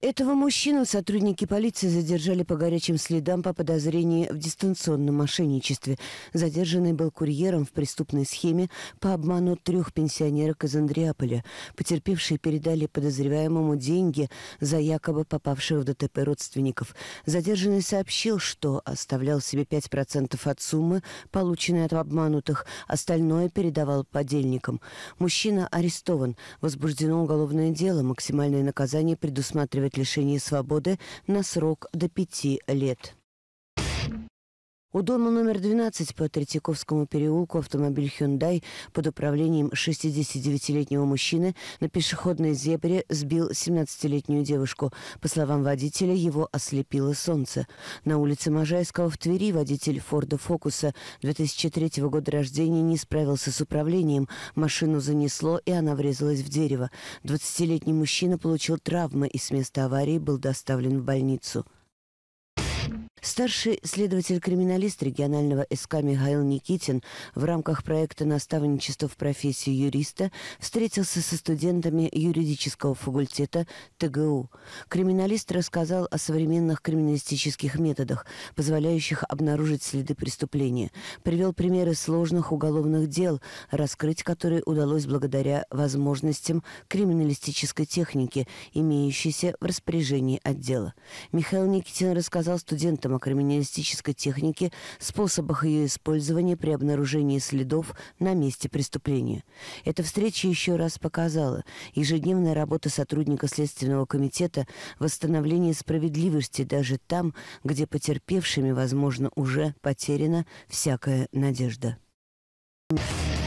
Этого мужчину сотрудники полиции задержали по горячим следам по подозрению в дистанционном мошенничестве. Задержанный был курьером в преступной схеме по обману трех пенсионерок из Андреаполя. Потерпевшие передали подозреваемому деньги за якобы попавшего в ДТП родственников. Задержанный сообщил, что оставлял себе 5% от суммы, полученной от обманутых, остальное передавал подельникам. Мужчина арестован. Возбуждено уголовное дело. Максимальное наказание предусматривает лишение свободы на срок до пяти лет. У дома номер 12 по Третьяковскому переулку автомобиль Hyundai под управлением 69-летнего мужчины на пешеходной зебре сбил 17-летнюю девушку. По словам водителя, его ослепило солнце. На улице Можайского в Твери водитель Форда Фокуса 2003 года рождения не справился с управлением. Машину занесло, и она врезалась в дерево. 20-летний мужчина получил травмы и с места аварии был доставлен в больницу. Старший следователь-криминалист регионального СК Михаил Никитин в рамках проекта «Наставничество в профессии юриста» встретился со студентами юридического факультета ТГУ. Криминалист рассказал о современных криминалистических методах, позволяющих обнаружить следы преступления. Привел примеры сложных уголовных дел, раскрыть которые удалось благодаря возможностям криминалистической техники, имеющейся в распоряжении отдела. Михаил Никитин рассказал студентам, экспертам о криминалистической технике, способах ее использования при обнаружении следов на месте преступления. Эта встреча еще раз показала ежедневная работа сотрудника Следственного комитета восстановление справедливости даже там, где потерпевшими, возможно, уже потеряна всякая надежда. Thank you.